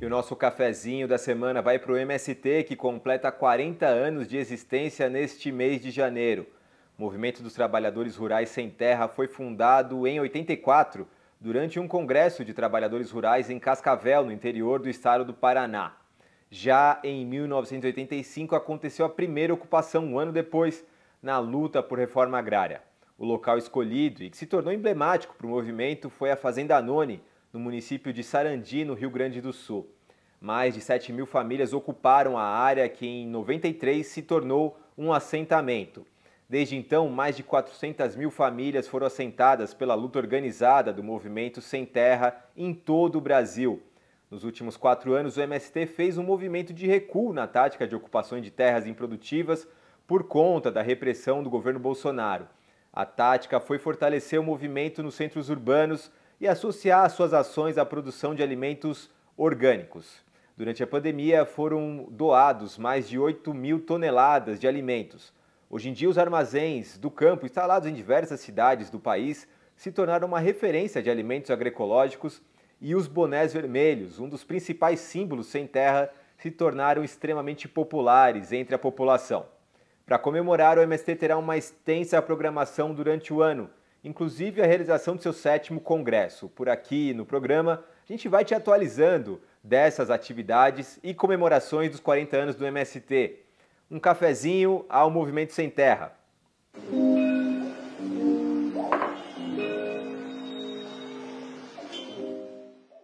E o nosso cafezinho da semana vai para o MST, que completa 40 anos de existência neste mês de janeiro. O Movimento dos Trabalhadores Rurais Sem Terra foi fundado em 84, durante um congresso de trabalhadores rurais em Cascavel, no interior do estado do Paraná. Já em 1985 aconteceu a primeira ocupação, um ano depois, na luta por reforma agrária. O local escolhido e que se tornou emblemático para o movimento foi a Fazenda Anone, no município de Sarandi, no Rio Grande do Sul. Mais de 7 mil famílias ocuparam a área que em 93 se tornou um assentamento. Desde então, mais de 400 mil famílias foram assentadas pela luta organizada do movimento Sem Terra em todo o Brasil. Nos últimos quatro anos, o MST fez um movimento de recuo na tática de ocupações de terras improdutivas por conta da repressão do governo Bolsonaro. A tática foi fortalecer o movimento nos centros urbanos, e associar suas ações à produção de alimentos orgânicos. Durante a pandemia, foram doados mais de 8 mil toneladas de alimentos. Hoje em dia, os armazéns do campo, instalados em diversas cidades do país, se tornaram uma referência de alimentos agroecológicos e os bonés vermelhos, um dos principais símbolos sem terra, se tornaram extremamente populares entre a população. Para comemorar, o MST terá uma extensa programação durante o ano, inclusive a realização do seu sétimo congresso. Por aqui no programa, a gente vai te atualizando dessas atividades e comemorações dos 40 anos do MST. Um cafezinho ao Movimento Sem Terra.